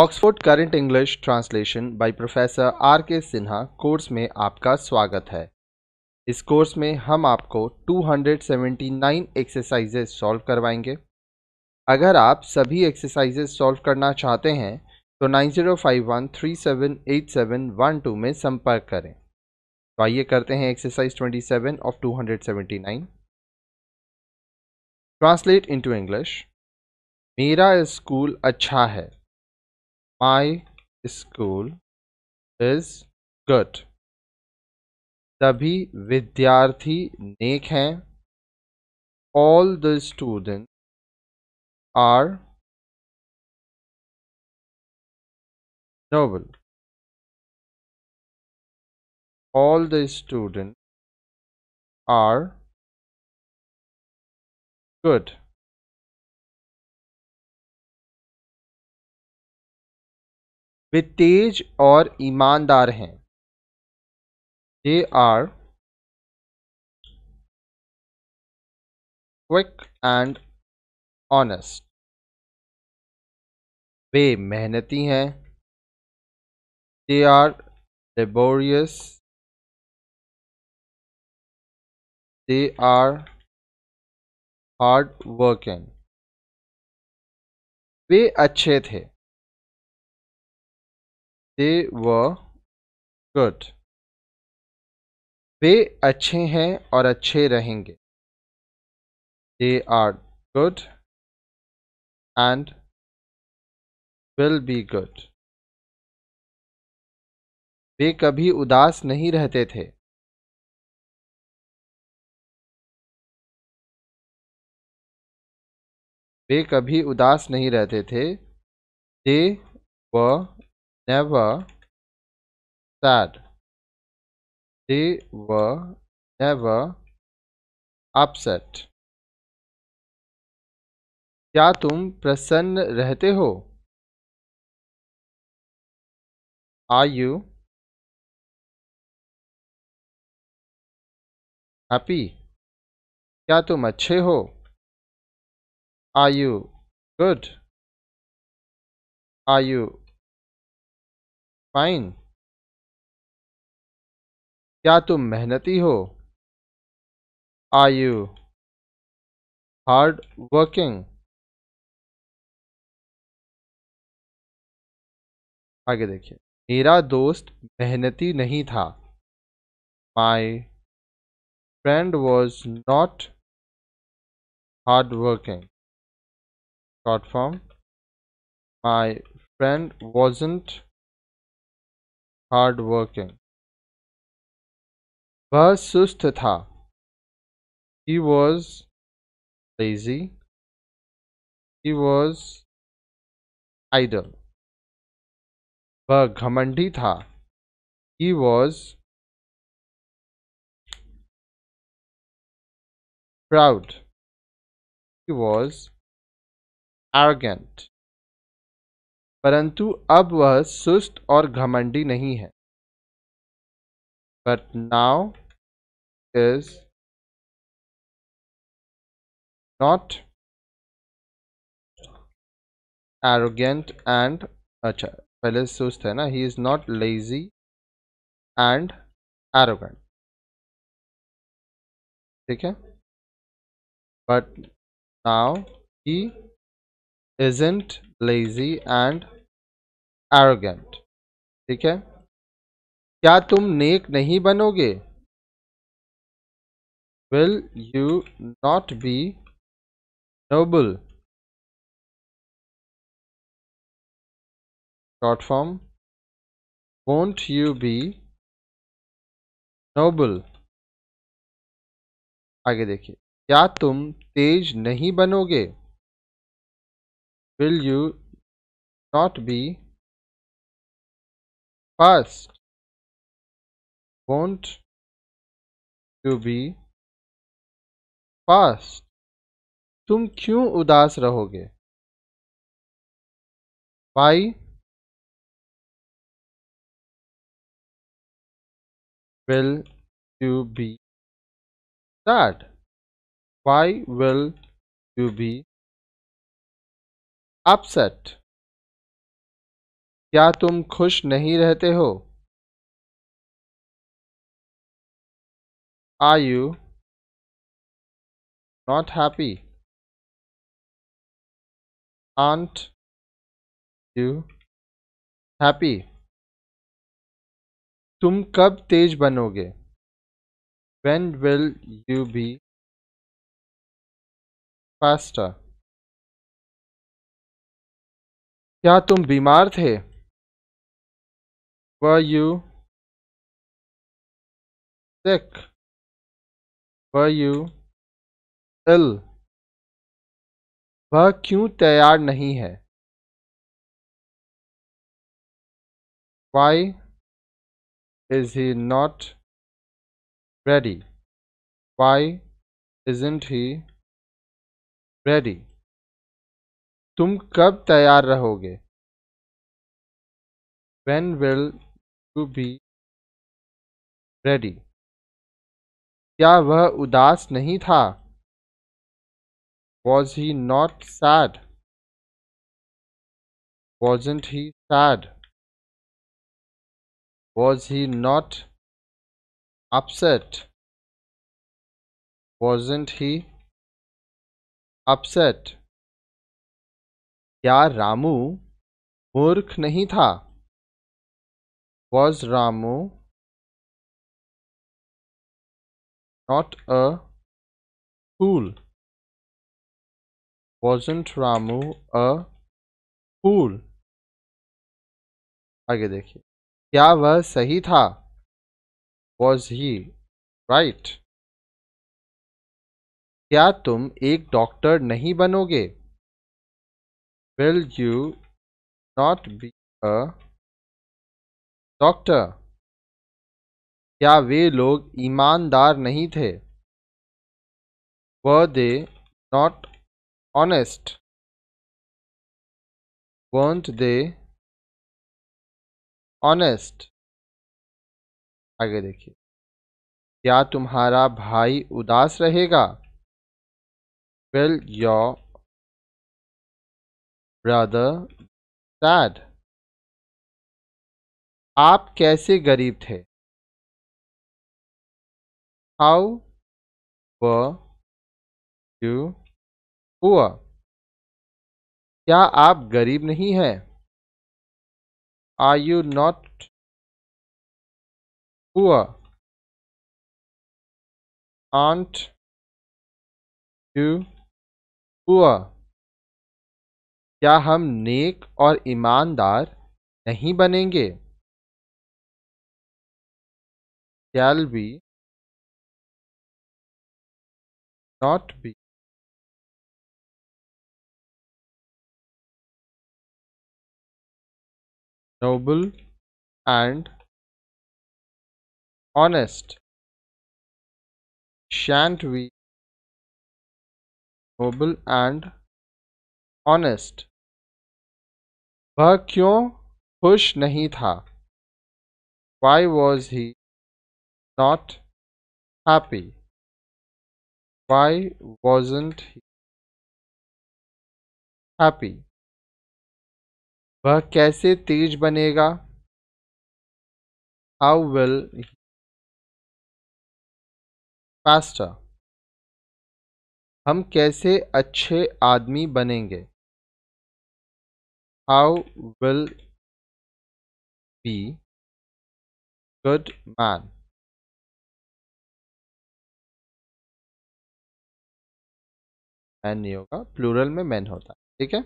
Oxford current English translation by professor R K Sinha course में आपका स्वागत है इस कोर्स में हम आपको 279 एक्सरसाइजेज सॉल्व करवाएंगे अगर आप सभी एक्सरसाइजेस सॉल्व करना चाहते हैं तो 9051378712 में संपर्क करें तो आइए करते हैं exercise 27 of 279 translate into English मेरा स्कूल अच्छा है my school is good सभी विद्यार्थी नेक हैं all the students are noble all the students are good वे तेज और ईमानदार हैं they are quick and honest वे मेहनती हैं they are laborious they are hard working वे अच्छे थे they were good वे अच्छे हैं और अच्छे रहेंगे they are good and will be good वे कभी उदास नहीं रहते थे वे कभी उदास नहीं रहते थे दे व never sad. They were never upset. क्या तुम प्रसन्न रहते हो Are you happy? क्या तुम अच्छे हो Are you good? Are you fine क्या तुम मेहनती हो आई यू हार्ड वर्किंग आगे देखिए मेरा दोस्त मेहनती नहीं था my friend was not hard working short form my friend wasn't hard working वह सुस्त था he was lazy he was idle वह घमंडी था he was proud he was arrogant परंतु अब वह सुस्त और घमंडी नहीं है but now is not arrogant and अच्छा पहले सुस्त है ना he is not lazy and arrogant ठीक है but now he isn't lazy and arrogant ठीक है क्या तुम नेक नहीं बनोगे will you not be noble short form won't you be noble आगे देखिए क्या तुम तेज नहीं बनोगे will you not be first want to be first तुम क्यों उदास रहोगे Why will you be sad? Why will you be upset? क्या तुम खुश नहीं रहते हो are you not happy aren't you happy तुम कब तेज बनोगे when will you be faster क्या तुम बीमार थे were you sick were you ill वह क्यों तैयार नहीं है Why is he not ready? Why isn't he ready? तुम कब तैयार रहोगे When will to be ready क्या वह उदास नहीं था was he not sad wasn't he sad was he not upset wasn't he upset क्या रामू मूर्ख नहीं था Was Ramu not a fool? Wasn't Ramu a fool? आगे देखिए क्या वह सही था वॉज ही राइट क्या तुम एक डॉक्टर नहीं बनोगे will you not be a doctor क्या वे लोग ईमानदार नहीं थे were they not honest weren't they honest आगे देखिए क्या तुम्हारा भाई उदास रहेगा वेल योर ब्रदर सैड आप कैसे गरीब थे हाउ व यू हुआ क्या आप गरीब नहीं हैं आर यू नॉट हुआ आंट यू हुआ क्या हम नेक और ईमानदार नहीं बनेंगे shall be not be noble and honest shan't we noble and honest वह क्यों खुश नहीं था why was he not happy? Why wasn't he happy? वह कैसे तेज बनेगा हाउ विल फास्टर हम कैसे अच्छे आदमी बनेंगे how will be good man man नहीं होगा प्लूरल में मैन होता है ठीक है